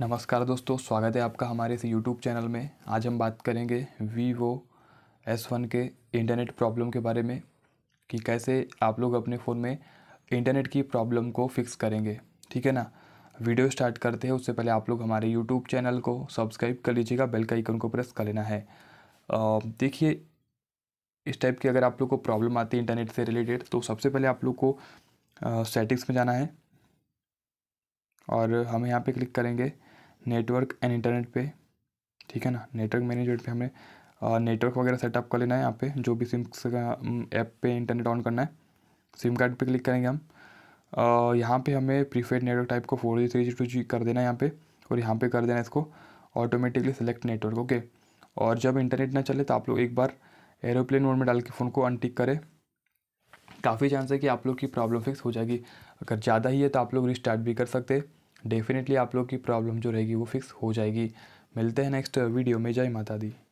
नमस्कार दोस्तों स्वागत है आपका हमारे इस यूट्यूब चैनल में आज हम बात करेंगे Vivo एस वन के इंटरनेट प्रॉब्लम के बारे में कि कैसे आप लोग अपने फ़ोन में इंटरनेट की प्रॉब्लम को फिक्स करेंगे ठीक है ना वीडियो स्टार्ट करते हैं उससे पहले आप लोग हमारे यूट्यूब चैनल को सब्सक्राइब कर लीजिएगा बेल का आइकन को प्रेस कर लेना है देखिए इस टाइप की अगर आप लोग को प्रॉब्लम आती है इंटरनेट से रिलेटेड तो सबसे पहले आप लोग को सेटिंग्स में जाना है और हम यहाँ पे क्लिक करेंगे नेटवर्क एंड इंटरनेट पे ठीक है ना नेटवर्क मैनेजमेंट पे हमें नेटवर्क वगैरह सेटअप कर लेना है यहाँ पे जो भी सिम ऐप पे इंटरनेट ऑन करना है सिम कार्ड पे क्लिक करेंगे हम यहाँ पे हमें प्रीफेड नेटवर्क टाइप को four G three G two G कर देना है यहाँ पे और यहाँ पे कर देना है इसको ऑटोमेटिकली सेलेक्ट नेटवर्क ओके और जब इंटरनेट ना चले तो आप लोग एक बार एरोप्लेन मोड में डाल के फ़ोन को अनटिक करें काफ़ी चांस है कि आप लोग की प्रॉब्लम फिक्स हो जाएगी अगर ज़्यादा ही है तो आप लोग रिस्टार्ट भी कर सकते डेफिनेटली आप लोग की प्रॉब्लम जो रहेगी वो फिक्स हो जाएगी मिलते हैं नेक्स्ट वीडियो में जय माता दी